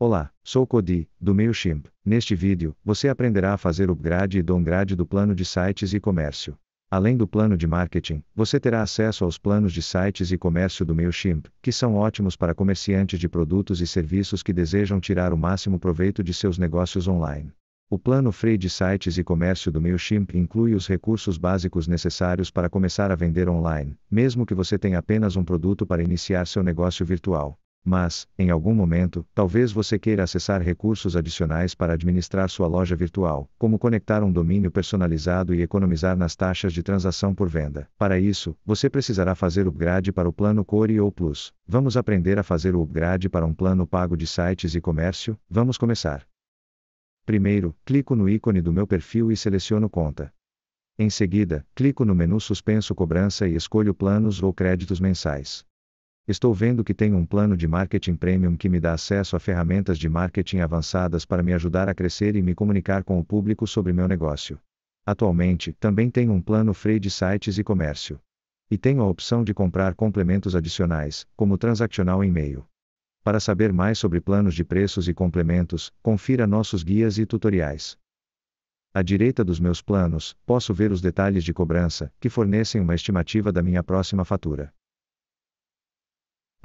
Olá, sou Cody, do MailChimp. Neste vídeo, você aprenderá a fazer upgrade e downgrade do plano de sites e comércio. Além do plano de marketing, você terá acesso aos planos de sites e comércio do MailChimp, que são ótimos para comerciantes de produtos e serviços que desejam tirar o máximo proveito de seus negócios online. O plano free de sites e comércio do MailChimp inclui os recursos básicos necessários para começar a vender online, mesmo que você tenha apenas um produto para iniciar seu negócio virtual. Mas, em algum momento, talvez você queira acessar recursos adicionais para administrar sua loja virtual, como conectar um domínio personalizado e economizar nas taxas de transação por venda. Para isso, você precisará fazer upgrade para o plano Core ou Plus. Vamos aprender a fazer o upgrade para um plano pago de sites e comércio? Vamos começar. Primeiro, clico no ícone do meu perfil e seleciono conta. Em seguida, clico no menu suspenso cobrança e escolho planos ou créditos mensais. Estou vendo que tenho um plano de marketing premium que me dá acesso a ferramentas de marketing avançadas para me ajudar a crescer e me comunicar com o público sobre meu negócio. Atualmente, também tenho um plano free de sites e comércio. E tenho a opção de comprar complementos adicionais, como transaccional e-mail. Para saber mais sobre planos de preços e complementos, confira nossos guias e tutoriais. À direita dos meus planos, posso ver os detalhes de cobrança, que fornecem uma estimativa da minha próxima fatura.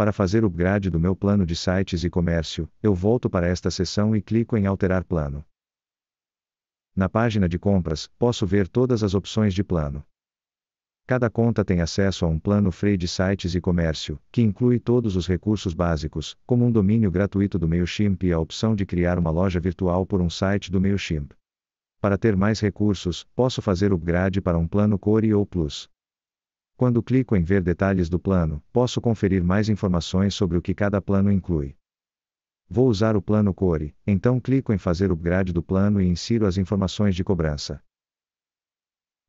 Para fazer upgrade do meu plano de sites e comércio, eu volto para esta seção e clico em alterar plano. Na página de compras, posso ver todas as opções de plano. Cada conta tem acesso a um plano free de sites e comércio, que inclui todos os recursos básicos, como um domínio gratuito do MailChimp e a opção de criar uma loja virtual por um site do MailChimp. Para ter mais recursos, posso fazer upgrade para um plano Core ou Plus. Quando clico em Ver detalhes do plano, posso conferir mais informações sobre o que cada plano inclui. Vou usar o plano Core, então clico em Fazer upgrade do plano e insiro as informações de cobrança.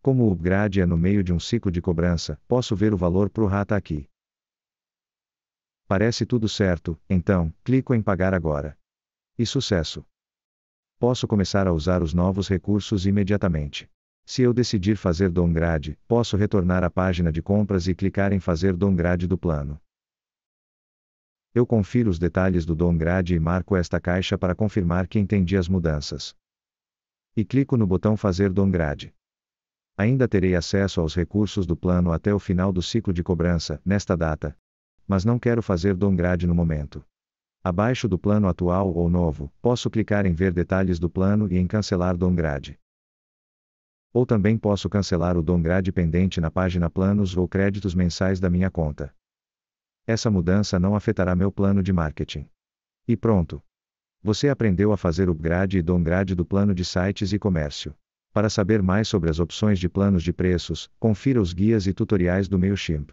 Como o upgrade é no meio de um ciclo de cobrança, posso ver o valor pro rata aqui. Parece tudo certo, então, clico em Pagar agora. E sucesso! Posso começar a usar os novos recursos imediatamente. Se eu decidir fazer downgrade, posso retornar à página de compras e clicar em fazer downgrade do plano. Eu confiro os detalhes do downgrade e marco esta caixa para confirmar que entendi as mudanças. E clico no botão fazer downgrade. Ainda terei acesso aos recursos do plano até o final do ciclo de cobrança, nesta data. Mas não quero fazer downgrade no momento. Abaixo do plano atual ou novo, posso clicar em ver detalhes do plano e em cancelar downgrade ou também posso cancelar o downgrade pendente na página planos ou créditos mensais da minha conta. Essa mudança não afetará meu plano de marketing. E pronto! Você aprendeu a fazer upgrade e downgrade do plano de sites e comércio. Para saber mais sobre as opções de planos de preços, confira os guias e tutoriais do MailChimp.